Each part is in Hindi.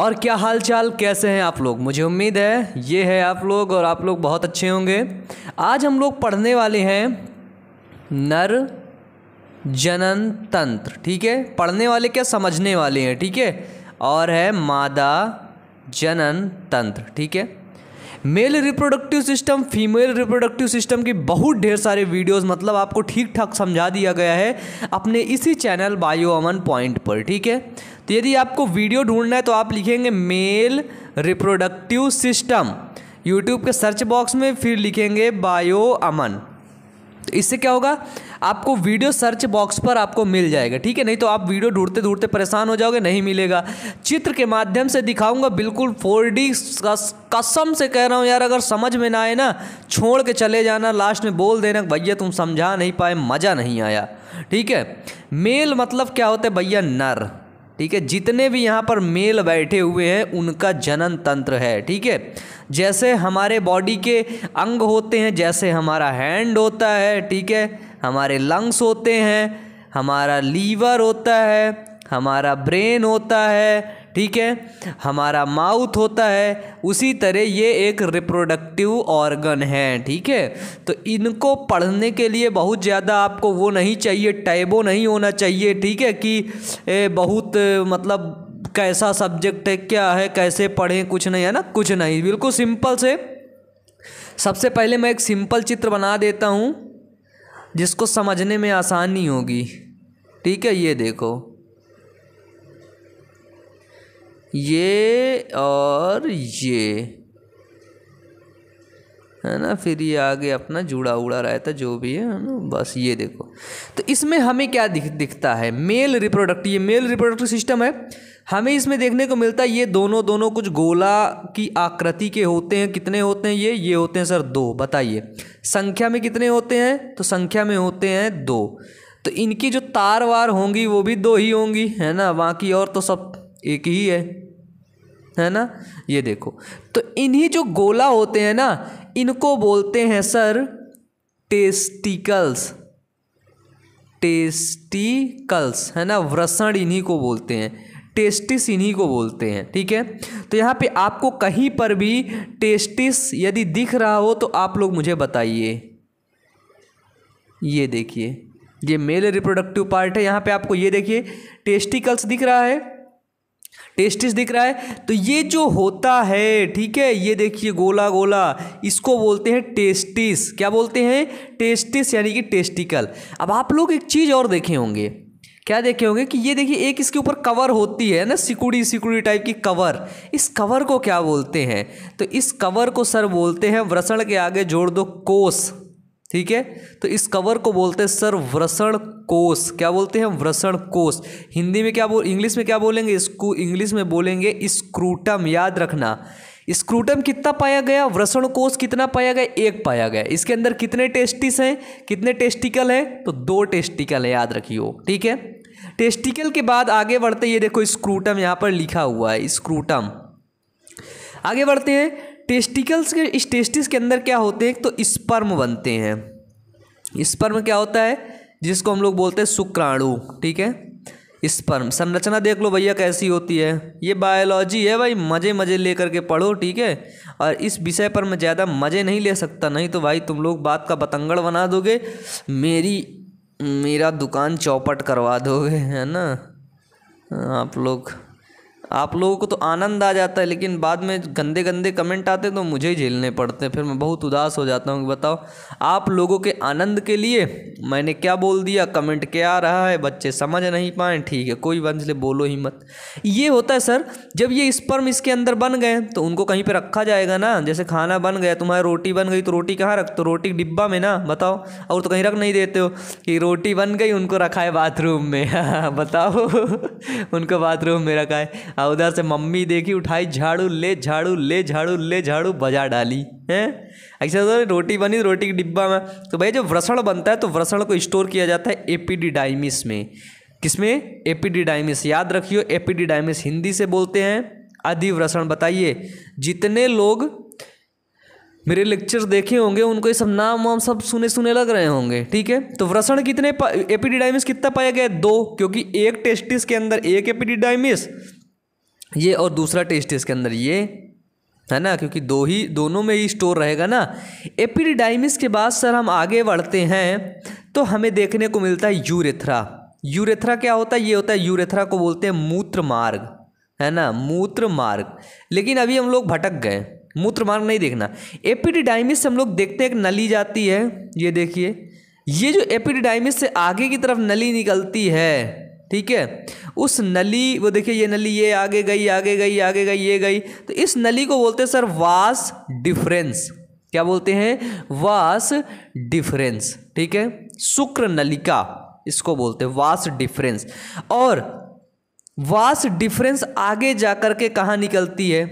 और क्या हाल चाल कैसे हैं आप लोग मुझे उम्मीद है ये है आप लोग और आप लोग बहुत अच्छे होंगे आज हम लोग पढ़ने वाले हैं नर जनन तंत्र ठीक है पढ़ने वाले क्या समझने वाले हैं ठीक है और है मादा जनन तंत्र ठीक है male reproductive system female reproductive system की बहुत ढेर सारे वीडियोस मतलब आपको ठीक ठाक समझा दिया गया है अपने इसी चैनल बायो अमन पॉइंट पर ठीक है तो यदि आपको वीडियो ढूंढना है तो आप लिखेंगे मेल रिप्रोडक्टिव सिस्टम यूट्यूब के सर्च बॉक्स में फिर लिखेंगे बायो अमन तो इससे क्या होगा आपको वीडियो सर्च बॉक्स पर आपको मिल जाएगा ठीक है नहीं तो आप वीडियो ढूंढते ढूंढते परेशान हो जाओगे नहीं मिलेगा चित्र के माध्यम से दिखाऊंगा बिल्कुल फोर डी कसम से कह रहा हूँ यार अगर समझ में ना आए ना छोड़ के चले जाना लास्ट में बोल देना भैया तुम समझा नहीं पाए मज़ा नहीं आया ठीक है मेल मतलब क्या होता है भैया नर ठीक है जितने भी यहाँ पर मेल बैठे हुए हैं उनका जनन तंत्र है ठीक है जैसे हमारे बॉडी के अंग होते हैं जैसे हमारा हैंड होता है ठीक है हमारे लंग्स होते हैं हमारा लीवर होता है हमारा ब्रेन होता है ठीक है हमारा माउथ होता है उसी तरह ये एक रिप्रोडक्टिव ऑर्गन है ठीक है तो इनको पढ़ने के लिए बहुत ज़्यादा आपको वो नहीं चाहिए टैबो नहीं होना चाहिए ठीक है कि ए, बहुत मतलब कैसा सब्जेक्ट है क्या है कैसे पढ़ें कुछ नहीं है ना कुछ नहीं बिल्कुल सिंपल से सबसे पहले मैं एक सिंपल चित्र बना देता हूँ जिसको समझने में आसानी होगी ठीक है ये देखो ये और ये है ना फिर ये आगे अपना जुड़ा उड़ा रहता जो भी है ना बस ये देखो तो इसमें हमें क्या दिख दिखता है मेल रिप्रोडक्ट ये मेल रिप्रोडक्टिव सिस्टम है हमें इसमें देखने को मिलता है ये दोनों दोनों कुछ गोला की आकृति के होते हैं कितने होते हैं ये ये होते हैं सर दो बताइए संख्या में कितने होते हैं तो संख्या में होते हैं दो तो इनकी जो तार वार होंगी वो भी दो ही होंगी है ना बाकी और तो सब एक ही है है ना ये देखो तो इन्हीं जो गोला होते हैं ना इनको बोलते हैं सर टेस्टिकल्स टेस्टिकल्स है ना व्रसण इन्हीं को बोलते हैं टेस्टिस इन्हीं को बोलते हैं ठीक है तो यहाँ पे आपको कहीं पर भी टेस्टिस यदि दिख रहा हो तो आप लोग मुझे बताइए ये देखिए ये मेल रिप्रोडक्टिव पार्ट है यहाँ पे आपको ये देखिए टेस्टिकल्स दिख रहा है टेस्टिस दिख रहा है तो ये जो होता है ठीक है ये देखिए गोला गोला इसको बोलते हैं टेस्टिस क्या बोलते हैं टेस्टिस यानी कि टेस्टिकल अब आप लोग एक चीज़ और देखे होंगे क्या देखे होंगे कि ये देखिए एक इसके ऊपर कवर होती है ना सिकुड़ी सिकुड़ी टाइप की कवर इस कवर को क्या बोलते हैं तो इस कवर को सर बोलते हैं व्रसण के आगे जोड़ दो कोस ठीक है तो इस कवर को बोलते हैं सर वृषण कोष क्या बोलते हैं वृषण कोष हिंदी में क्या बोल इंग्लिश में क्या बोलेंगे इसको इंग्लिश में बोलेंगे स्क्रूटम याद रखना स्क्रूटम कितना पाया गया वृषण कोष कितना पाया गया एक पाया गया इसके अंदर कितने टेस्टिस हैं कितने टेस्टिकल हैं तो दो टेस्टिकल हैं याद रखियो ठीक है टेस्टिकल के बाद आगे बढ़ते ये देखो स्क्रूटम यहाँ पर लिखा हुआ है स्क्रूटम आगे बढ़ते हैं टेस्टिकल्स के इस टेस्टिस के अंदर क्या होते हैं तो स्पर्म बनते हैं स्पर्म क्या होता है जिसको हम लोग बोलते हैं शुक्राणु ठीक है स्पर्म संरचना देख लो भैया कैसी होती है ये बायोलॉजी है भाई मज़े मज़े लेकर के पढ़ो ठीक है और इस विषय पर मैं ज़्यादा मज़े नहीं ले सकता नहीं तो भाई तुम लोग बात का बतंगड़ बना दोगे मेरी मेरा दुकान चौपट करवा दोगे है ना आप लोग आप लोगों को तो आनंद आ जाता है लेकिन बाद में गंदे गंदे कमेंट आते हैं तो मुझे ही झेलने पड़ते हैं फिर मैं बहुत उदास हो जाता हूँ कि बताओ आप लोगों के आनंद के लिए मैंने क्या बोल दिया कमेंट क्या आ रहा है बच्चे समझ नहीं पाए ठीक है कोई बन इसलिए बोलो ही मत ये होता है सर जब ये स्पर्म इसके अंदर बन गए तो उनको कहीं पर रखा जाएगा ना जैसे खाना बन गया तुम्हारी रोटी बन गई तो रोटी कहाँ रख तो रोटी डिब्बा में ना बताओ और तो कहीं रख नहीं देते हो कि रोटी बन गई उनको रखा है बाथरूम में बताओ उनको बाथरूम में रखा है और उधर से मम्मी देखी उठाई झाड़ू ले झाड़ू ले झाड़ू ले झाड़ू बजा डाली हैं ऐसे तो रोटी बनी तो रोटी के डिब्बा में तो भाई जो व्रसण बनता है तो व्रसण को स्टोर किया जाता है एपीडीडाइमिस में किसमें एपीडीडाइमिस याद रखियो एपीडीडाइमिस हिंदी से बोलते हैं अधिव्रसण बताइए जितने लोग मेरे लेक्चर देखे होंगे उनको ये सब नाम वाम सब सुने सुने लग रहे होंगे ठीक है तो व्रसण कितने एपिडिडाइमिस कितना पाया गया दो क्योंकि एक टेस्टिस के अंदर एक एपिडिडाइमिस ये और दूसरा टेस्ट है इसके अंदर ये है ना क्योंकि दो ही दोनों में ही स्टोर रहेगा ना एपिडिडाइमिस के बाद सर हम आगे बढ़ते हैं तो हमें देखने को मिलता है यूरेथ्रा यूरेथ्रा क्या होता है ये होता है यूरेथ्रा को बोलते हैं मूत्र मार्ग है ना मूत्र मार्ग लेकिन अभी हम लोग भटक गए मूत्र मार्ग नहीं देखना एपिडिडाइमिस से हम लोग देखते हैं एक नली जाती है ये देखिए ये जो एपिडिडाइमिस से आगे की तरफ नली निकलती है ठीक है उस नली वो देखिए ये नली ये आगे गई आगे गई आगे गई ये गई तो इस नली को बोलते हैं सर वास डिफरेंस क्या बोलते हैं वास डिफरेंस ठीक है शुक्र नलिका इसको बोलते हैं वास डिफरेंस और वास डिफरेंस आगे जाकर के कहाँ निकलती है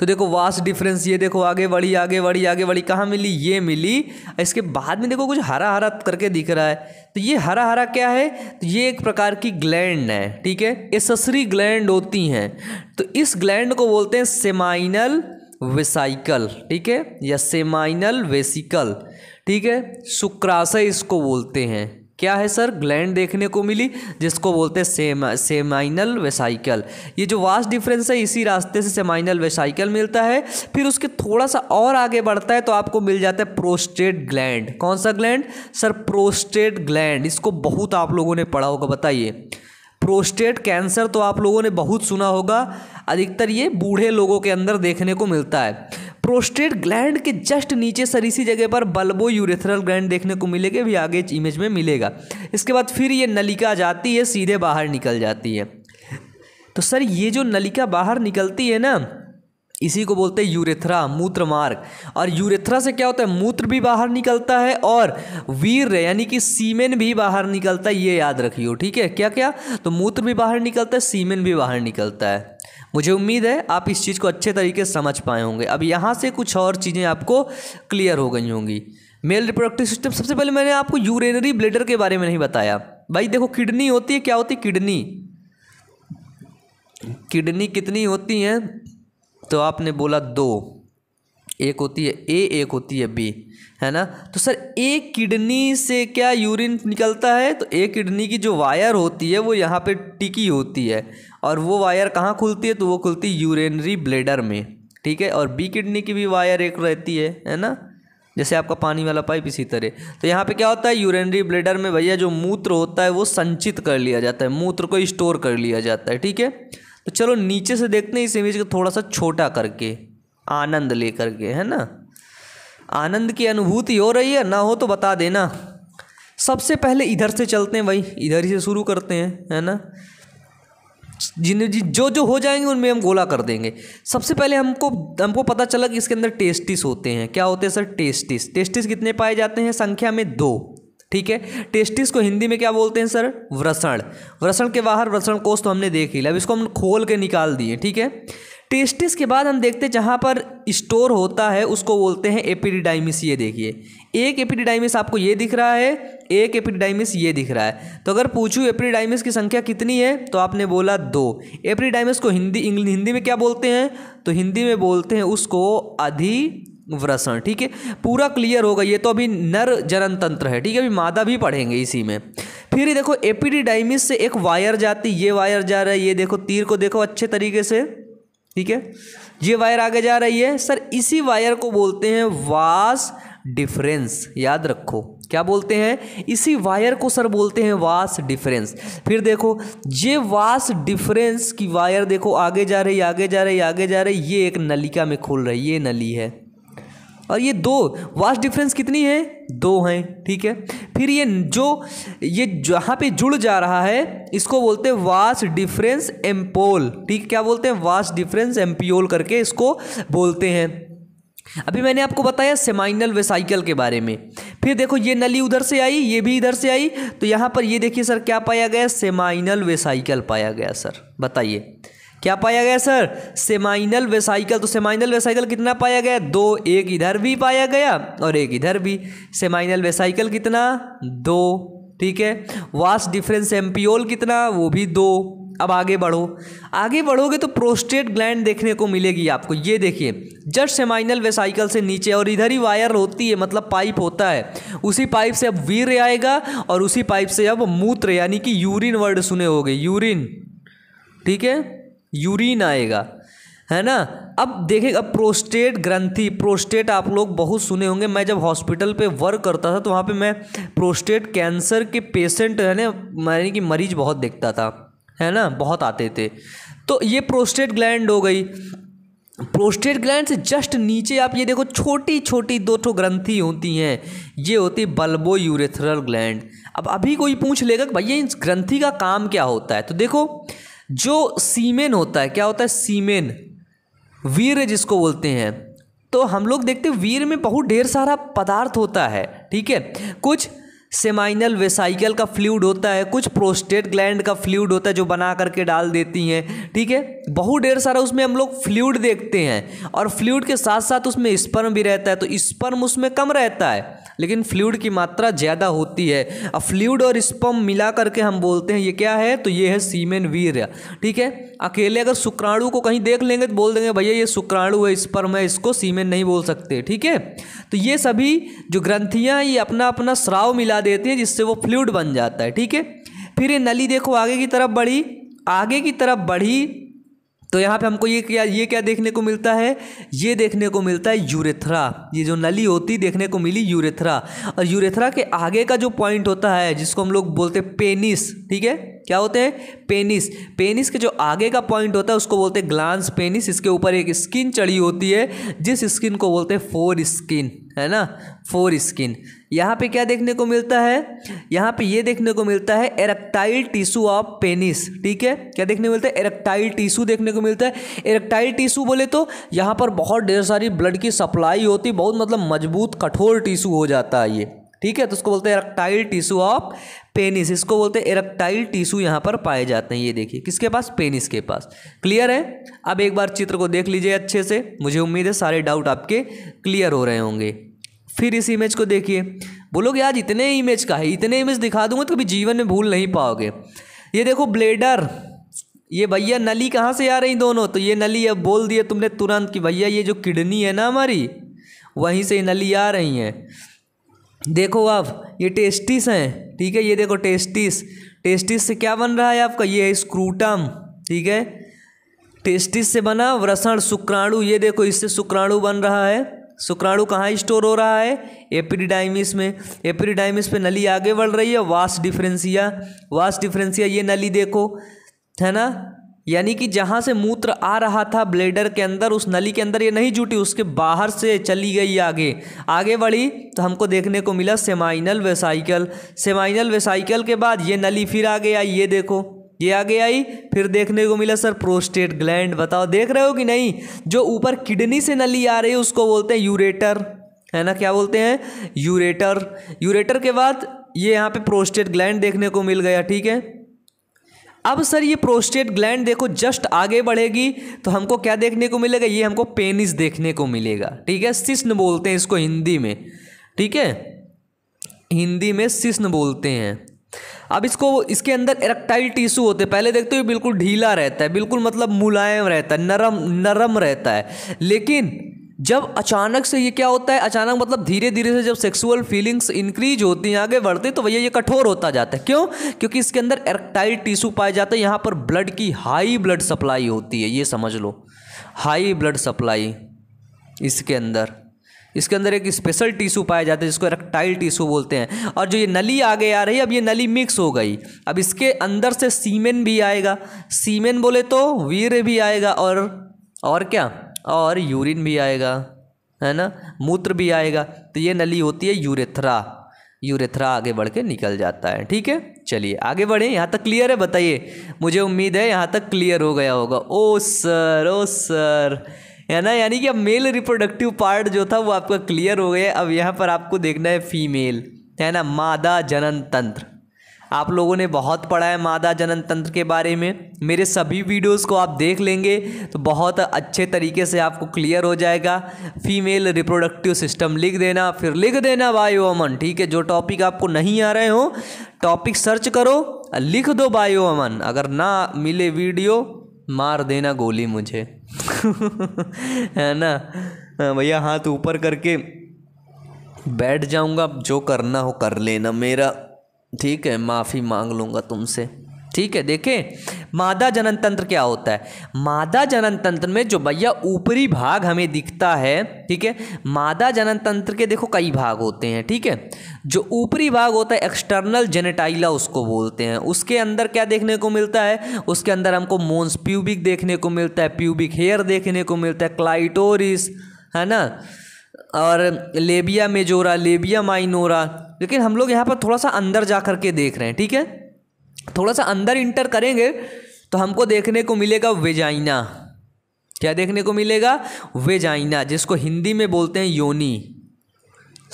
तो देखो वास्ट डिफरेंस ये देखो आगे बढ़ी आगे बढ़ी आगे बढ़ी कहाँ मिली ये मिली इसके बाद में देखो कुछ हरा हरा करके दिख रहा है तो ये हरा हरा क्या है तो ये एक प्रकार की ग्लैंड है ठीक है एससरी ग्लैंड होती हैं तो इस ग्लैंड को बोलते हैं सेमाइनल वेसाइकल ठीक है या सेमाइनल वेसिकल ठीक है शुक्राशय इसको बोलते हैं क्या है सर ग्लैंड देखने को मिली जिसको बोलते हैं सेम सेमाइनल वेसाइकल ये जो वास्ट डिफरेंस है इसी रास्ते से सेमाइनल वेसाइकल मिलता है फिर उसके थोड़ा सा और आगे बढ़ता है तो आपको मिल जाता है प्रोस्टेट ग्लैंड कौन सा ग्लैंड सर प्रोस्टेट ग्लैंड इसको बहुत आप लोगों ने पढ़ा होगा बताइए प्रोस्टेट कैंसर तो आप लोगों ने बहुत सुना होगा अधिकतर ये बूढ़े लोगों के अंदर देखने को मिलता है प्रोस्टेट ग्लैंड के जस्ट नीचे सर इसी जगह पर बल्बो यूरेथरल ग्लैंड देखने को मिलेगा भी आगे इमेज में मिलेगा इसके बाद फिर ये नलिका जाती है सीधे बाहर निकल जाती है तो सर ये जो नलिका बाहर निकलती है ना इसी को बोलते हैं यूरेथ्रा मूत्र मार्ग और यूरेथ्रा से क्या होता है मूत्र भी बाहर निकलता है और वीर यानी कि सीमेन भी बाहर निकलता है ये याद रखियो ठीक है क्या क्या तो मूत्र भी बाहर निकलता है सीमेन भी बाहर निकलता है मुझे उम्मीद है आप इस चीज़ को अच्छे तरीके से समझ पाए होंगे अब यहाँ से कुछ और चीज़ें आपको क्लियर हो गई होंगी मेल रिप्रोडक्टिव सिस्टम सबसे पहले मैंने आपको यूरेनरी ब्लेडर के बारे में नहीं बताया भाई देखो किडनी होती है क्या होती है किडनी किडनी कितनी होती हैं तो आपने बोला दो एक होती है ए एक होती है बी है ना तो सर एक किडनी से क्या यूरिन निकलता है तो ए किडनी की जो वायर होती है वो यहाँ पे टिकी होती है और वो वायर कहाँ खुलती है तो वो खुलती है यूरेनरी ब्लेडर में ठीक है और बी किडनी की भी वायर एक रहती है है ना जैसे आपका पानी वाला पाइप इसी तरह तो यहाँ पे क्या होता है यूरेनरी ब्लेडर में भैया जो मूत्र होता है वो संचित कर लिया जाता है मूत्र को स्टोर कर लिया जाता है ठीक है तो चलो नीचे से देखते हैं इस इमेज को थोड़ा सा छोटा करके आनंद ले करके है ना आनंद की अनुभूति हो रही है ना हो तो बता देना सबसे पहले इधर से चलते हैं भाई इधर ही से शुरू करते हैं है ना जिन जो जो हो जाएंगे उनमें हम गोला कर देंगे सबसे पहले हमको हमको पता चला कि इसके अंदर टेस्टिस होते हैं क्या होते हैं सर टेस्टिस टेस्टिस कितने पाए जाते हैं संख्या में दो ठीक है टेस्टिस को हिंदी में क्या बोलते हैं सर व्रसण व्रसण के बाहर व्रसण कोष तो हमने देख ही लिया अब इसको हम खोल के निकाल दिए ठीक है टेस्टिस के बाद हम देखते हैं जहाँ पर स्टोर होता है उसको बोलते हैं एपिडिडाइमिस ये देखिए एक एपिडिडाइमिस आपको ये दिख रहा है एक एपिडिडाइमिस ये दिख रहा है तो अगर पूछूँ एपिडिडाइमिस की संख्या कितनी है तो आपने बोला दो एपिडिडाइमिस को हिंदी हिंदी में क्या बोलते हैं तो हिंदी में बोलते हैं उसको अधि वृषण ठीक है पूरा क्लियर होगा ये तो अभी नर जनन तंत्र है ठीक है अभी मादा भी पढ़ेंगे इसी में फिर ये देखो एपिडिडाइमिस से एक वायर जाती ये वायर जा रहा है ये देखो तीर को देखो अच्छे तरीके से ठीक है ये वायर आगे जा रही है सर इसी वायर को बोलते हैं वास डिफरेंस याद रखो क्या बोलते हैं इसी वायर को सर बोलते हैं वास डिफरेंस फिर देखो ये वास डिफरेंस की वायर देखो आगे जा रही आगे जा रही आगे जा रही ये एक नलिका में खुल रही है ये नली है और ये दो वास्ट डिफरेंस कितनी है दो हैं ठीक है फिर ये जो ये जहाँ पे जुड़ जा रहा है इसको बोलते हैं वास्ट डिफरेंस एम्पोल ठीक क्या बोलते हैं वास्ट डिफरेंस एम्पियोल करके इसको बोलते हैं अभी मैंने आपको बताया सेमाइनल वेसाइकल के बारे में फिर देखो ये नली उधर से आई ये भी इधर से आई तो यहाँ पर ये देखिए सर क्या पाया गया सेमाइनल वेसाइकल पाया गया सर बताइए क्या पाया गया सर सेमाइनल वेसाइकल तो सेमाइनल वेसाइकल कितना पाया गया दो एक इधर भी पाया गया और एक इधर भी सेमाइनल वेसाइकल कितना दो ठीक है वास डिफरेंस एम्पियोल कितना वो भी दो अब आगे बढ़ो आगे बढ़ोगे तो प्रोस्टेट ग्लैंड देखने को मिलेगी आपको ये देखिए जस्ट सेमाइनल वेसाइकल से नीचे और इधर ही वायर होती है मतलब पाइप होता है उसी पाइप से अब वीर आएगा और उसी पाइप से अब मूत्र यानी कि यूरिन वर्ड सुने होगे यूरिन ठीक है यूरिन आएगा है ना अब देखिए अब प्रोस्टेट ग्रंथि प्रोस्टेट आप लोग बहुत सुने होंगे मैं जब हॉस्पिटल पे वर्क करता था तो वहाँ पे मैं प्रोस्टेट कैंसर के पेशेंट है ना यानी कि मरीज बहुत देखता था है ना बहुत आते थे तो ये प्रोस्टेट ग्लैंड हो गई प्रोस्टेट ग्लैंड से जस्ट नीचे आप ये देखो छोटी छोटी दो ठो ग्रंथी होती हैं ये होती बल्बो यूरेथरल ग्लैंड अब अभी कोई पूछ लेगा कि भैया इस ग्रंथी का काम क्या होता है तो देखो जो सीमेन होता है क्या होता है सीमेन वीर जिसको बोलते हैं तो हम लोग देखते हैं वीर में बहुत ढेर सारा पदार्थ होता है ठीक है कुछ सेमाइनल वेसाइकल का फ्लूड होता है कुछ प्रोस्टेट ग्लैंड का फ्लूड होता है जो बना करके डाल देती हैं ठीक है बहुत ढेर सारा उसमें हम लोग फ्लूड देखते हैं और फ्लूड के साथ साथ उसमें स्पर्म भी रहता है तो स्पर्म उसमें कम रहता है लेकिन फ्लूड की मात्रा ज़्यादा होती है अब फ्लूड और स्पम मिला करके हम बोलते हैं ये क्या है तो ये है सीमेन वीर ठीक है अकेले अगर शुक्राणु को कहीं देख लेंगे तो बोल देंगे भैया ये शुक्राणु है स्पर्म है इसको सीमेन नहीं बोल सकते ठीक है तो ये सभी जो ग्रंथियाँ ये अपना अपना श्राव मिला देती हैं जिससे वो फ्लूड बन जाता है ठीक है फिर ये नली देखो आगे की तरफ बढ़ी आगे की तरफ बढ़ी तो यहाँ पे हमको ये क्या ये क्या देखने को मिलता है ये देखने को मिलता है यूरेथ्रा ये जो नली होती देखने को मिली यूरेथ्रा और यूरेथ्रा के आगे का जो पॉइंट होता है जिसको हम लोग बोलते हैं पेनिस ठीक है क्या होते हैं पेनिस पेनिस के जो आगे का पॉइंट होता है उसको बोलते हैं ग्लांस पेनिस इसके ऊपर एक स्किन चढ़ी होती है जिस स्किन को बोलते हैं फोर स्किन है ना फोर स्किन यहाँ पे क्या देखने को मिलता है यहाँ पे ये देखने को मिलता है एरेक्टाइल टिश्यू ऑफ पेनिस ठीक है क्या देखने को मिलता है एरेक्टाइल टिश्यू देखने को मिलता है एरेक्टाइल टिश्यू बोले तो यहाँ पर बहुत ढेर सारी ब्लड की सप्लाई होती बहुत मतलब मजबूत कठोर टिश्यू हो जाता है ये ठीक है तो उसको बोलते हैं एरेक्टाइल टिश्यू ऑफ पेनिस इसको बोलते हैं एरेक्टाइल टिश्यू यहाँ पर पाए जाते हैं ये देखिए किसके पास पेनिस के पास क्लियर है अब एक बार चित्र को देख लीजिए अच्छे से मुझे उम्मीद है सारे डाउट आपके क्लियर हो रहे होंगे फिर इस इमेज को देखिए बोलोगे आज इतने इमेज का है इतने इमेज दिखा दूंगा तो कभी जीवन में भूल नहीं पाओगे ये देखो ब्लेडर ये भैया नली कहाँ से आ रही दोनों तो ये नली अब बोल दिए तुमने तुरंत कि भैया ये जो किडनी है ना हमारी वहीं से नली आ रही हैं देखो अब ये टेस्टिस हैं ठीक है ये देखो टेस्टिस टेस्टिस से क्या बन रहा है आपका ये है स्क्रूटम ठीक है टेस्टिस से बना वृषण शुक्राणु ये देखो इससे शुक्राणु बन रहा है शुक्राणु कहाँ स्टोर हो रहा है एपिडिडाइमिस में एपिडिडाइमिस पे नली आगे बढ़ रही है वास डिफरेंसिया वास डिफरेंसिया ये नली देखो है ना यानी कि जहाँ से मूत्र आ रहा था ब्लेडर के अंदर उस नली के अंदर ये नहीं जुटी उसके बाहर से चली गई आगे आगे बढ़ी तो हमको देखने को मिला सेमाइनल वेसाइकल सेमाइनल वेसाइकल के बाद ये नली फिर आगे आई ये देखो ये आगे आई फिर देखने को मिला सर प्रोस्टेट ग्लैंड बताओ देख रहे हो कि नहीं जो ऊपर किडनी से नली आ रही है उसको बोलते हैं यूरेटर है ना क्या बोलते हैं यूरेटर यूरेटर के बाद ये यहाँ पे प्रोस्टेट ग्लैंड देखने को मिल गया ठीक है अब सर ये प्रोस्टेट ग्लैंड देखो जस्ट आगे बढ़ेगी तो हमको क्या देखने को मिलेगा ये हमको पेनिस देखने को मिलेगा ठीक है सिस्न बोलते हैं इसको हिंदी में ठीक है हिंदी में सिस्न बोलते हैं अब इसको इसके अंदर इरेक्टाइल टिश्यू होते हैं पहले देखते हो बिल्कुल ढीला रहता है बिल्कुल मतलब मुलायम रहता है नरम नरम रहता है लेकिन जब अचानक से ये क्या होता है अचानक मतलब धीरे धीरे से जब सेक्सुअल फीलिंग्स इंक्रीज होती हैं आगे बढ़ती तो भैया ये कठोर होता जाता है क्यों क्योंकि इसके अंदर एरेक्टाइल टिश्यू पाया जाता है यहाँ पर ब्लड की हाई ब्लड सप्लाई होती है ये समझ लो हाई ब्लड सप्लाई इसके अंदर इसके अंदर एक स्पेशल टिशू पाया जाता है जिसको रेक्टाइल टिशू बोलते हैं और जो ये नली आगे आ रही है अब ये नली मिक्स हो गई अब इसके अंदर से सीमेन भी आएगा सीमेन बोले तो वीर भी आएगा और और क्या और यूरिन भी आएगा है ना मूत्र भी आएगा तो ये नली होती है यूरेथ्रा यूरेथ्रा आगे बढ़ के निकल जाता है ठीक है चलिए आगे बढ़े यहाँ तक क्लियर है बताइए मुझे उम्मीद है यहाँ तक क्लियर हो गया होगा ओ सर ओ सर है ना यानी कि अब मेल रिप्रोडक्टिव पार्ट जो था वो आपका क्लियर हो गया अब यहाँ पर आपको देखना है फीमेल है ना मादा जनन तंत्र आप लोगों ने बहुत पढ़ा है मादा जनन तंत्र के बारे में मेरे सभी वीडियोस को आप देख लेंगे तो बहुत अच्छे तरीके से आपको क्लियर हो जाएगा फीमेल रिप्रोडक्टिव सिस्टम लिख देना फिर लिख देना बायोअमन ठीक है जो टॉपिक आपको नहीं आ रहे हो टॉपिक सर्च करो लिख दो बायोअमन अगर ना मिले वीडियो मार देना गोली मुझे है ना हाँ, भैया हाथ ऊपर करके बैठ जाऊंगा जो करना हो कर लेना मेरा ठीक है माफ़ी मांग लूँगा तुमसे ठीक है देखें मादा जनन तंत्र क्या होता है मादा जनन तंत्र में जो भैया ऊपरी भाग हमें दिखता है ठीक है मादा जनन तंत्र के देखो कई भाग होते हैं ठीक है जो ऊपरी भाग होता है एक्सटर्नल जेनेटाइला उसको बोलते हैं उसके अंदर क्या देखने को मिलता है उसके अंदर हमको मोन्स प्यूबिक देखने को मिलता है प्यूबिक हेयर देखने को मिलता है क्लाइटोरिस है ना और लेबिया मेजोरा लेबिया माइनोरा लेकिन हम लोग यहाँ पर थोड़ा सा अंदर जा कर के देख रहे हैं ठीक है थोड़ा सा अंदर इंटर करेंगे तो हमको देखने को मिलेगा वेजाइना क्या देखने को मिलेगा वेजाइना जिसको हिंदी में बोलते हैं योनी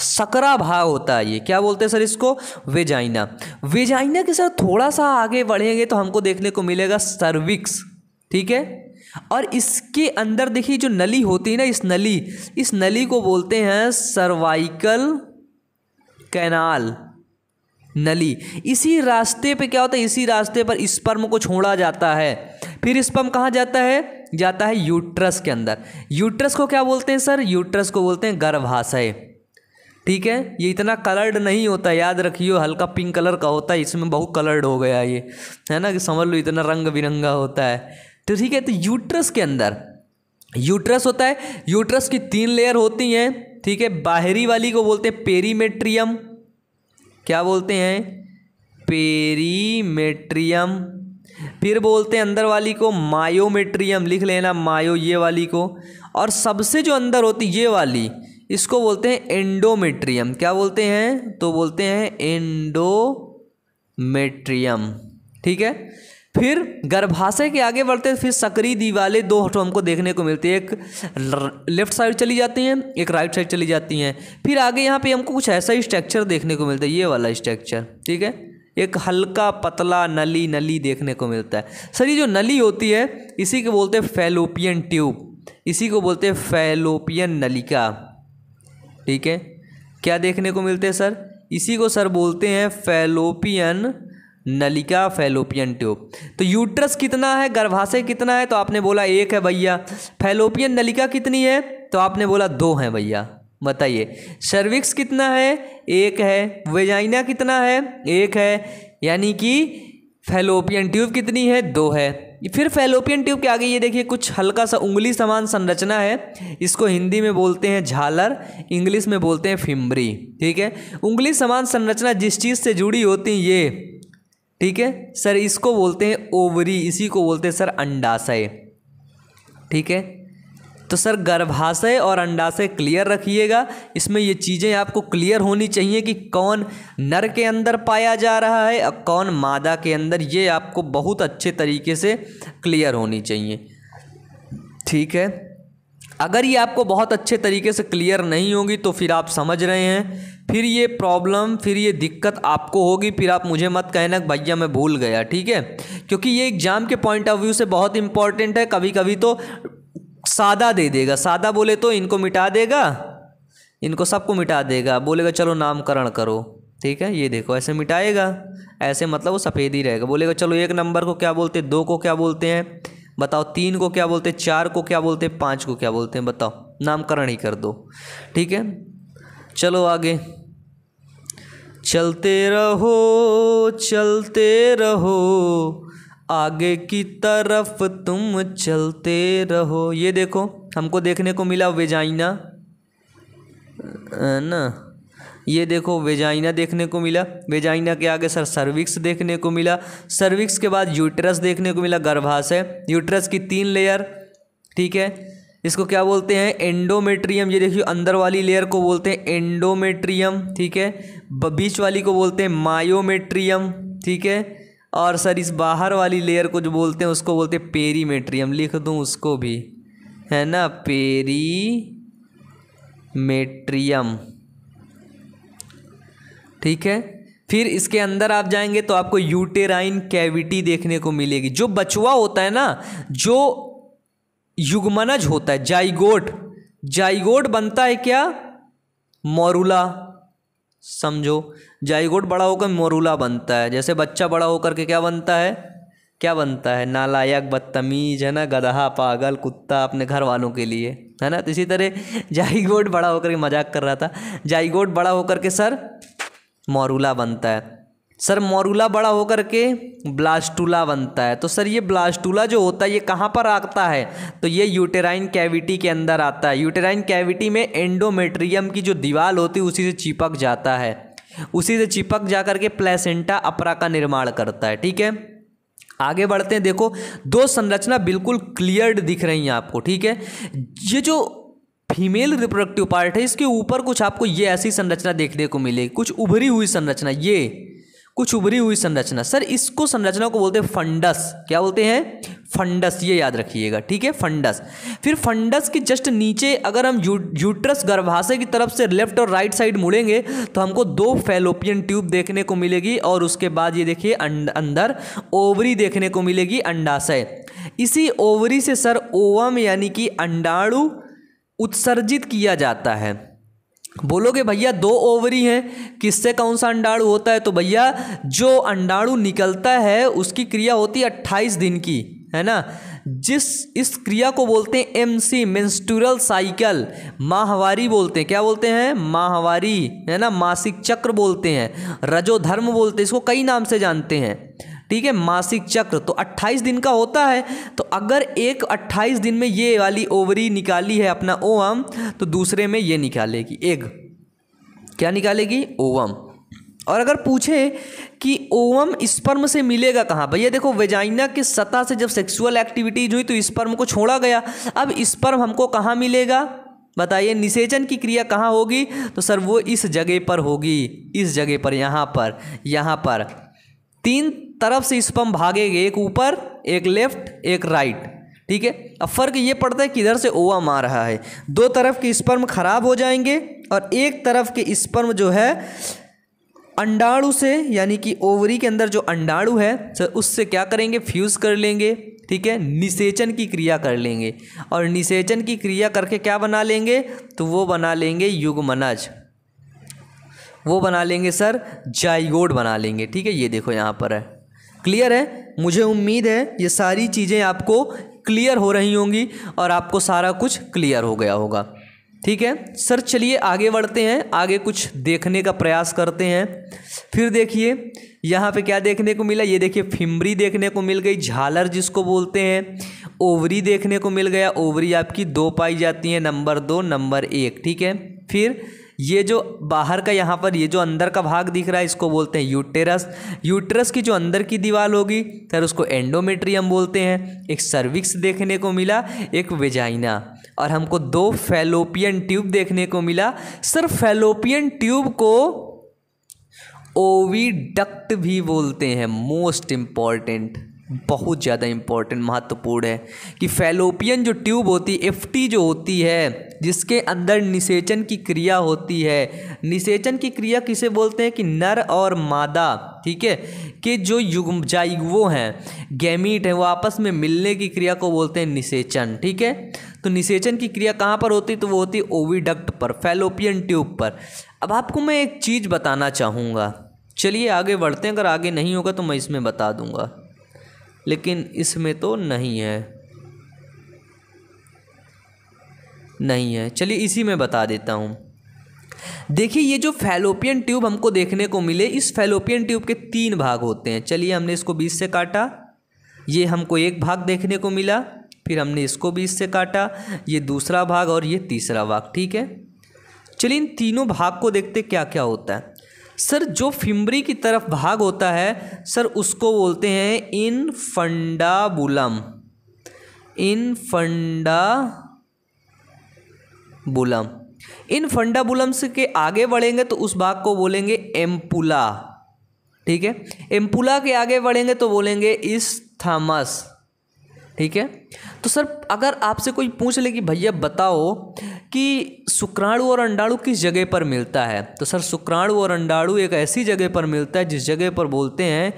सकरा भाव होता है ये क्या बोलते हैं सर इसको वेजाइना वेजाइना के सर थोड़ा सा आगे बढ़ेंगे तो हमको देखने को मिलेगा सर्विक्स ठीक है और इसके अंदर देखिए जो नली होती है ना इस नली इस नली को बोलते हैं सर्वाइकल कैनाल नली इसी रास्ते पे क्या होता है इसी रास्ते पर स्पर्म को छोड़ा जाता है फिर स्पर्म कहाँ जाता है जाता है यूट्रस के अंदर यूट्रस को क्या बोलते हैं सर यूट्रस को बोलते हैं गर्भाशय ठीक है ये इतना कलर्ड नहीं होता याद रखियो हल्का पिंक कलर का होता है इसमें बहुत कलर्ड हो गया ये है ना कि समझ लो इतना रंग बिरंगा होता है तो ठीक है तो यूट्रस के अंदर यूट्रस होता है यूट्रस की तीन लेयर होती हैं ठीक है बाहरी वाली को बोलते हैं पेरीमेट्रियम क्या बोलते हैं पेरीमेट्रियम फिर बोलते हैं अंदर वाली को मायोमेट्रियम लिख लेना मायो ये वाली को और सबसे जो अंदर होती ये वाली इसको बोलते हैं एंडोमेट्रियम क्या बोलते हैं तो बोलते हैं एंडोमेट्रियम ठीक है फिर गर्भाशय के आगे बढ़ते फिर सकरी दीवाले दो हटो हमको देखने को मिलती है एक लेफ्ट साइड चली जाती हैं एक राइट साइड चली जाती हैं फिर आगे यहाँ पे हमको कुछ ऐसा ही स्ट्रक्चर देखने को मिलता है ये वाला स्ट्रक्चर ठीक है एक हल्का पतला नली नली देखने को मिलता है सर ये जो नली होती है इसी को बोलते हैं फैलोपियन ट्यूब इसी को बोलते हैं फैलोपियन नलिका ठीक है क्या देखने को मिलते हैं सर इसी को सर बोलते हैं फैलोपियन नलिका फैलोपियन ट्यूब तो यूट्रस कितना है गर्भाशय कितना है तो आपने बोला एक है भैया फैलोपियन नलिका कितनी है तो आपने बोला दो हैं भैया बताइए सर्विक्स कितना है एक है वेजाइना कितना है एक है यानी कि फैलोपियन ट्यूब कितनी है दो है फिर फैलोपियन ट्यूब के आगे ये देखिए कुछ हल्का सा उंगली समान संरचना है इसको हिंदी में बोलते हैं झालर इंग्लिश में बोलते हैं फिम्बरी ठीक है उंगली समान संरचना जिस चीज़ से जुड़ी होती ये ठीक है सर इसको बोलते हैं ओवरी इसी को बोलते हैं सर अंडाशय ठीक है तो सर गर्भाशय और अंडाशय क्लियर रखिएगा इसमें ये चीज़ें आपको क्लियर होनी चाहिए कि कौन नर के अंदर पाया जा रहा है और कौन मादा के अंदर ये आपको बहुत अच्छे तरीके से क्लियर होनी चाहिए ठीक है अगर ये आपको बहुत अच्छे तरीके से क्लियर नहीं होगी तो फिर आप समझ रहे हैं फिर ये प्रॉब्लम फिर ये दिक्कत आपको होगी फिर आप मुझे मत कहना भैया मैं भूल गया ठीक है क्योंकि ये एग्ज़ाम के पॉइंट ऑफ व्यू से बहुत इंपॉर्टेंट है कभी कभी तो सादा दे देगा सादा बोले तो इनको मिटा देगा इनको सबको मिटा देगा बोलेगा चलो नामकरण करो ठीक है ये देखो ऐसे मिटाएगा ऐसे मतलब वो सफ़ेद ही रहेगा बोलेगा चलो एक नंबर को क्या बोलते हैं दो को क्या बोलते हैं बताओ तीन को क्या बोलते हैं चार को क्या बोलते हैं पाँच को क्या बोलते हैं बताओ नामकरण ही कर दो ठीक है चलो आगे चलते रहो चलते रहो आगे की तरफ तुम चलते रहो ये देखो हमको देखने को मिला वेजाइना ना ये देखो वेजाइना देखने को मिला वेजाइना के आगे सर सर्विक्स देखने को मिला सर्विक्स के बाद यूट्रस देखने को मिला गर्भाशय यूट्रस की तीन लेयर ठीक है इसको क्या बोलते हैं एंडोमेट्रियम ये देखिए अंदर वाली लेयर को बोलते हैं एंडोमेट्रियम ठीक है बीच वाली को बोलते हैं मायोमेट्रियम ठीक है और सर इस बाहर वाली लेयर को जो बोलते हैं उसको बोलते हैं पेरीमेट्रियम लिख दूँ उसको भी है ना पेरी मेट्रियम ठीक है फिर इसके अंदर आप जाएंगे तो आपको यूटेराइन कैविटी देखने को मिलेगी जो बचुआ होता है ना जो युगमनज होता है जाइगोट जाइगोट बनता है क्या मोरूला समझो जाइगोट बड़ा होकर मोरूला बनता है जैसे बच्चा बड़ा होकर के क्या बनता है क्या बनता है नालायक बदतमीज है ना गदहा पागल कुत्ता अपने घर वालों के लिए है ना तो इसी तरह जाइगोट बड़ा होकर के मजाक कर रहा था जाइगोट बड़ा होकर के सर मोरूला बनता है सर मोरूला बड़ा होकर के ब्लास्टूला बनता है तो सर ये ब्लास्टूला जो होता है ये कहाँ पर आता है तो ये यूटेराइन कैविटी के अंदर आता है यूटेराइन कैविटी में एंडोमेट्रियम की जो दीवार होती है उसी से चिपक जाता है उसी से चिपक जा कर के प्लेसेंटा अपरा का निर्माण करता है ठीक है आगे बढ़ते हैं देखो दो संरचना बिल्कुल क्लियर दिख रही हैं आपको ठीक है ये जो फीमेल रिप्रोडक्टिव पार्ट है इसके ऊपर कुछ आपको ये ऐसी संरचना देखने को मिलेगी कुछ उभरी हुई संरचना ये कुछ उभरी हुई संरचना सर इसको संरचना को बोलते हैं फंडस क्या बोलते हैं फंडस ये याद रखिएगा ठीक है फंडस फिर फंडस के जस्ट नीचे अगर हम यू, यूट्रस गर्भाशय की तरफ से लेफ्ट और राइट साइड मुड़ेंगे तो हमको दो फेलोपियन ट्यूब देखने को मिलेगी और उसके बाद ये देखिए अं, अंदर ओवरी देखने को मिलेगी अंडाशय इसी ओवरी से सर ओवम यानी कि अंडाणु उत्सर्जित किया जाता है बोलोगे भैया दो ओवरी हैं किससे कौन सा अंडाणु होता है तो भैया जो अंडाणु निकलता है उसकी क्रिया होती है अट्ठाईस दिन की है ना जिस इस क्रिया को बोलते हैं एम सी मेंस्टूरल साइकिल माहवारी बोलते हैं क्या बोलते हैं माहवारी है ना मासिक चक्र बोलते हैं रजोधर्म बोलते हैं इसको कई नाम से जानते हैं ठीक है मासिक चक्र तो 28 दिन का होता है तो अगर एक 28 दिन में ये वाली ओवरी निकाली है अपना ओवम तो दूसरे में ये निकालेगी एग क्या निकालेगी ओवम और अगर पूछे कि ओवम स्पर्म से मिलेगा कहाँ भैया देखो वेजाइना की सतह से जब सेक्सुअल एक्टिविटीज हुई तो स्पर्म को छोड़ा गया अब स्पर्म हमको कहाँ मिलेगा बताइए निषेचन की क्रिया कहाँ होगी तो सर वो इस जगह पर होगी इस जगह पर यहाँ पर यहाँ पर तीन तरफ से स्पम भागेगे भागेंगे एक ऊपर एक लेफ्ट एक राइट ठीक है अब फर्क ये पड़ता है कि इधर से ओवा मार रहा है दो तरफ के स्पर्म खराब हो जाएंगे और एक तरफ के स्पर्म जो है अंडाणु से यानी कि ओवरी के अंदर जो अंडाणु है सर तो उससे क्या करेंगे फ्यूज़ कर लेंगे ठीक है निषेचन की क्रिया कर लेंगे और निषेचन की क्रिया करके क्या बना लेंगे तो वो बना लेंगे युगमनज वो बना लेंगे सर जाइगोड बना लेंगे ठीक है ये देखो यहाँ पर है क्लियर है मुझे उम्मीद है ये सारी चीज़ें आपको क्लियर हो रही होंगी और आपको सारा कुछ क्लियर हो गया होगा ठीक है सर चलिए आगे बढ़ते हैं आगे कुछ देखने का प्रयास करते हैं फिर देखिए यहाँ पे क्या देखने को मिला ये देखिए फिमरी देखने को मिल गई झालर जिसको बोलते हैं ओवरी देखने को मिल गया ओवरी आपकी दो पाई जाती है नंबर दो नंबर एक ठीक है फिर ये जो बाहर का यहाँ पर ये जो अंदर का भाग दिख रहा है इसको बोलते हैं यूटेरस यूटेरस की जो अंदर की दीवार होगी सर उसको एंडोमेट्रियम बोलते हैं एक सर्विक्स देखने को मिला एक वेजाइना और हमको दो फेलोपियन ट्यूब देखने को मिला सर फेलोपियन ट्यूब को ओवीडक्ट भी बोलते हैं मोस्ट इम्पॉर्टेंट बहुत ज़्यादा इम्पोर्टेंट महत्वपूर्ण है कि फैलोपियन जो ट्यूब होती है एफटी जो होती है जिसके अंदर निषेचन की क्रिया होती है निषेचन की क्रिया किसे बोलते हैं कि नर और मादा ठीक है कि जो युग जाइगवो हैं गैमीट हैं वो आपस में मिलने की क्रिया को बोलते हैं निषेचन ठीक है तो निषेचन की क्रिया कहाँ पर होती तो वो होती ओविडक्ट पर फैलोपियन ट्यूब पर अब आपको मैं एक चीज़ बताना चाहूँगा चलिए आगे बढ़ते हैं अगर आगे नहीं होगा तो मैं इसमें बता दूंगा लेकिन इसमें तो नहीं है नहीं है चलिए इसी में बता देता हूँ देखिए ये जो फैलोपियन ट्यूब हमको देखने को मिले इस फैलोपियन ट्यूब के तीन भाग होते हैं चलिए हमने इसको बीस से काटा ये हमको एक भाग देखने को मिला फिर हमने इसको बीस से काटा ये दूसरा भाग और ये तीसरा भाग ठीक है चलिए इन तीनों भाग को देखते क्या क्या होता है सर जो फिम्बरी की तरफ भाग होता है सर उसको बोलते हैं इन फंडाबुलम इन फंडा बुलम इन फंडाबुलम से के आगे बढ़ेंगे तो उस भाग को बोलेंगे एम्पुला ठीक है एम्पुला के आगे बढ़ेंगे तो बोलेंगे इस थमस ठीक है तो सर अगर आपसे कोई पूछ ले कि भैया बताओ कि शुक्राणु और अंडाणु किस जगह पर मिलता है तो सर शुक्राणु और अंडाणु एक ऐसी जगह पर मिलता है जिस जगह पर बोलते हैं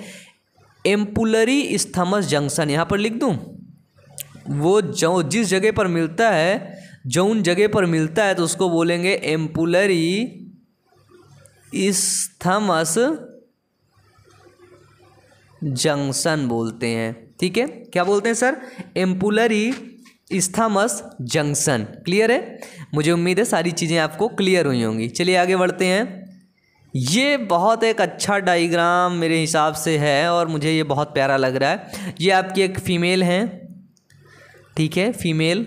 एम्पुलरी स्थमस जंक्शन यहाँ पर लिख दूँ वो जो जिस जगह पर मिलता है जो उन जगह पर मिलता है तो उसको बोलेंगे एम्पुलरी स्थमस जंक्शन बोलते हैं ठीक है क्या बोलते हैं sir ampullary isthmus junction clear है मुझे उम्मीद है सारी चीज़ें आपको क्लियर हुई होंगी चलिए आगे बढ़ते हैं ये बहुत एक अच्छा डायग्राम मेरे हिसाब से है और मुझे ये बहुत प्यारा लग रहा है ये आपकी एक फ़ीमेल हैं ठीक है फीमेल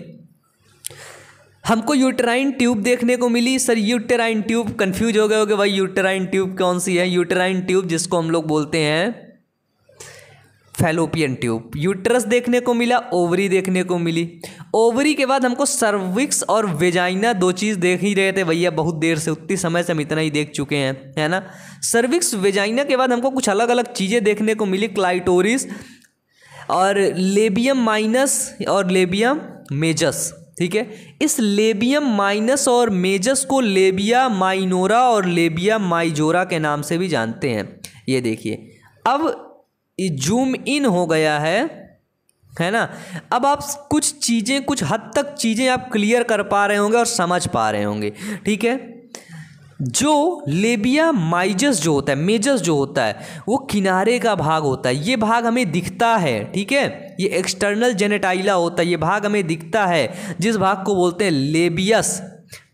हमको यूटराइन ट्यूब देखने को मिली सर यूटेराइन ट्यूब कंफ्यूज हो गए हो कि भाई यूटराइन ट्यूब कौन सी है यूटराइन ट्यूब जिसको हम लोग बोलते हैं फैलोपियन ट्यूब यूट्रस देखने को मिला ओवरी देखने को मिली ओवरी के बाद हमको सर्विक्स और वेजाइना दो चीज़ देख ही रहे थे भैया बहुत देर से उतनी समय से हम इतना ही देख चुके हैं है ना सर्विक्स वेजाइना के बाद हमको कुछ अलग अलग चीज़ें देखने को मिली क्लाइटोरिस और लेबियम माइनस और लेबियम मेजस ठीक है इस लेबियम माइनस और मेजस को लेबिया माइनोरा और लेबिया माइजोरा के नाम से भी जानते हैं ये देखिए अब जूम इन हो गया है है ना अब आप कुछ चीज़ें कुछ हद तक चीज़ें आप क्लियर कर पा रहे होंगे और समझ पा रहे होंगे ठीक है जो लेबिया माइजस जो होता है मेजस जो होता है वो किनारे का भाग होता है ये भाग हमें दिखता है ठीक है ये एक्सटर्नल जेनेटाइला होता है ये भाग हमें दिखता है जिस भाग को बोलते हैं लेबियस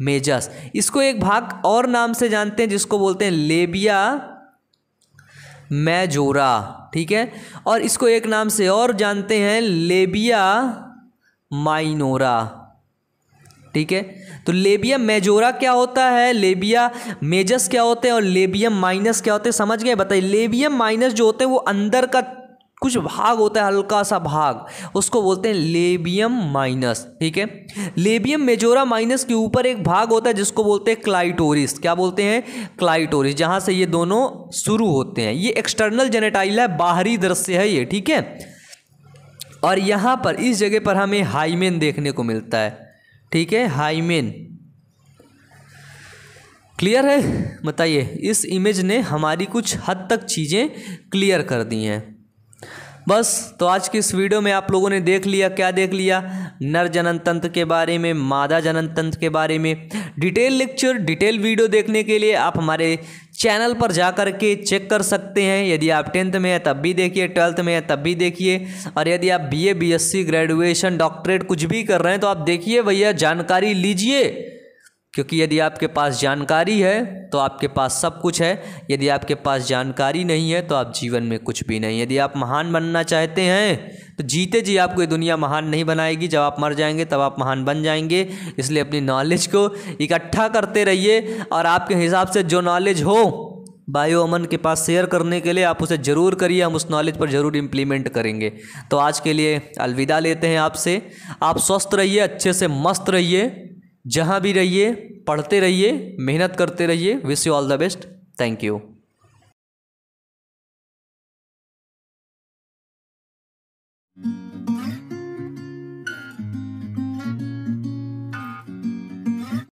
मेजस इसको एक भाग और नाम से जानते हैं जिसको बोलते हैं लेबिया मैजोरा ठीक है और इसको एक नाम से और जानते हैं लेबिया माइनोरा ठीक है तो लेबिया मेजोरा क्या होता है लेबिया मेजस क्या होते हैं और लेबियम माइनस क्या होते हैं समझ गए बताइए लेबियम माइनस जो होते हैं वो अंदर का कुछ भाग होता है हल्का सा भाग उसको बोलते हैं लेबियम माइनस ठीक है लेबियम मेजोरा माइनस के ऊपर एक भाग होता है जिसको बोलते हैं क्लाइटोरिस क्या बोलते हैं क्लाइटोरिस जहां से ये दोनों शुरू होते हैं ये एक्सटर्नल जेनेटाइल है बाहरी दृश्य है ये ठीक है और यहां पर इस जगह पर हमें हाईमेन देखने को मिलता है ठीक है हाईमेन क्लियर है बताइए इस इमेज ने हमारी कुछ हद तक चीज़ें क्लियर कर दी हैं बस तो आज की इस वीडियो में आप लोगों ने देख लिया क्या देख लिया नर जनन तंत्र के बारे में मादा जनन तंत्र के बारे में डिटेल लेक्चर डिटेल वीडियो देखने के लिए आप हमारे चैनल पर जा कर के चेक कर सकते हैं यदि आप टेंथ में हैं तब भी देखिए ट्वेल्थ में हैं तब भी देखिए और यदि आप बीए बीएससी ग्रेजुएशन डॉक्टरेट कुछ भी कर रहे हैं तो आप देखिए भैया जानकारी लीजिए क्योंकि यदि आपके पास जानकारी है तो आपके पास सब कुछ है यदि आपके पास जानकारी नहीं है तो आप जीवन में कुछ भी नहीं यदि आप महान बनना चाहते हैं तो जीते जी आपको ये दुनिया महान नहीं बनाएगी जब आप मर जाएंगे तब आप महान बन जाएंगे इसलिए अपनी नॉलेज को इकट्ठा करते रहिए और आपके हिसाब से जो नॉलेज हो बायो अमन के पास शेयर करने के लिए आप उसे ज़रूर करिए हम उस नॉलेज पर ज़रूर इम्प्लीमेंट करेंगे तो आज के लिए अलविदा लेते हैं आपसे आप स्वस्थ रहिए अच्छे से मस्त रहिए जहाँ भी रहिए पढ़ते रहिए मेहनत करते रहिए wish you all the best thank you